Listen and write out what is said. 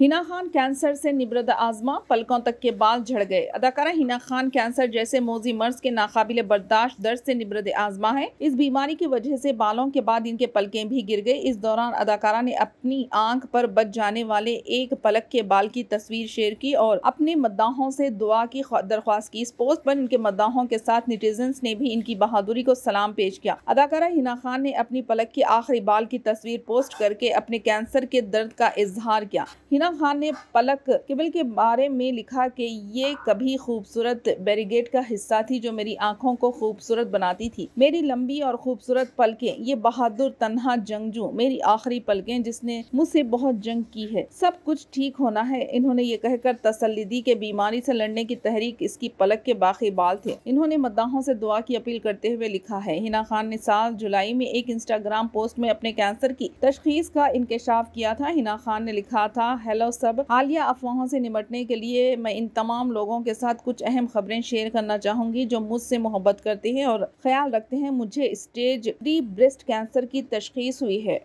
Hina Khan cancer से निब्रद आजमा पलकों तक के बाल झड़ गए अदाकारा हिना खान कैंसर जैसे मोजी मर्ज के नाकाबिल बर्दाश्त दर्द से निब्रद आजमा है इस बीमारी की वजह से बालों के बाद इनके पलकें भी गिर गए इस दौरान अदाकारा ने अपनी आंख पर बच जाने वाले एक पलक के बाल की तस्वीर शेयर की और अपने मद्दाहों से दुआ की दरख्वास्त की इस पोस्ट पर इनके मद्दाहों के साथ निटिजन ने भी इनकी बहादुरी को सलाम पेश किया अदाकारा हिना खान ने अपनी पलक की आखिरी बाल की तस्वीर पोस्ट करके अपने कैंसर के दर्द का इजहार किया हिना हिना खान ने पलक केबल के बारे में लिखा कि ये कभी खूबसूरत बैरिगेट का हिस्सा थी जो मेरी आंखों को खूबसूरत बनाती थी मेरी लंबी और खूबसूरत पलकें ये बहादुर तनहा जंगजू मेरी आखिरी पलकें जिसने मुझसे बहुत जंग की है सब कुछ ठीक होना है इन्होंने ये कहकर तसली दी बीमारी से लड़ने की तहरीक इसकी पलक के बाकी बाल थे इन्होंने मद्दाहों से दुआ की अपील करते हुए लिखा है हिना खान ने साल जुलाई में एक इंस्टाग्राम पोस्ट में अपने कैंसर की तशखीस का इंकशाफ किया था हिना खान ने लिखा था हेलो सब हालिया अफवाहों से निपटने के लिए मैं इन तमाम लोगों के साथ कुछ अहम खबरें शेयर करना चाहूंगी जो मुझसे मोहब्बत करते हैं और ख्याल रखते हैं मुझे स्टेज थ्री ब्रेस्ट कैंसर की तशखीस हुई है